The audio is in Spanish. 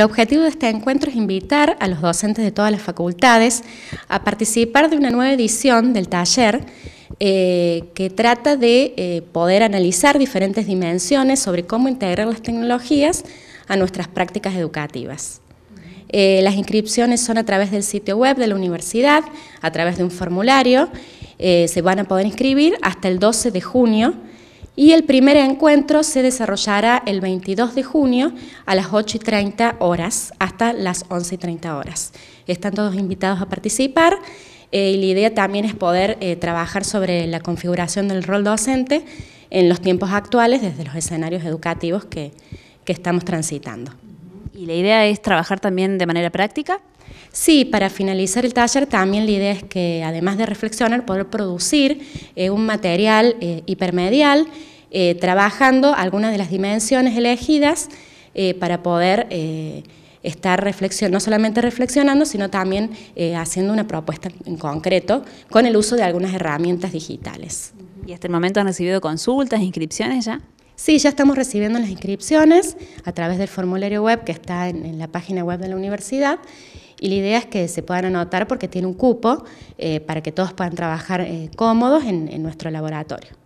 El objetivo de este encuentro es invitar a los docentes de todas las facultades a participar de una nueva edición del taller eh, que trata de eh, poder analizar diferentes dimensiones sobre cómo integrar las tecnologías a nuestras prácticas educativas. Eh, las inscripciones son a través del sitio web de la universidad, a través de un formulario, se van a poder inscribir hasta el 12 de junio y el primer encuentro se desarrollará el 22 de junio a las 8 y 30 horas hasta las 11 y 30 horas. Están todos invitados a participar eh, y la idea también es poder eh, trabajar sobre la configuración del rol docente en los tiempos actuales desde los escenarios educativos que estamos transitando. ¿Y la idea es trabajar también de manera práctica? Sí, para finalizar el taller también la idea es que además de reflexionar, poder producir eh, un material eh, hipermedial eh, trabajando algunas de las dimensiones elegidas para poder estar reflexionando, no solamente reflexionando, sino también haciendo una propuesta en concreto con el uso de algunas herramientas digitales. ¿Y hasta el momento han recibido consultas, inscripciones ya? Sí, ya estamos recibiendo las inscripciones a través del formulario web que está en, la página web de la universidad y la idea es que se puedan anotar porque tiene un cupo eh, para que todos puedan trabajar eh, cómodos en nuestro laboratorio.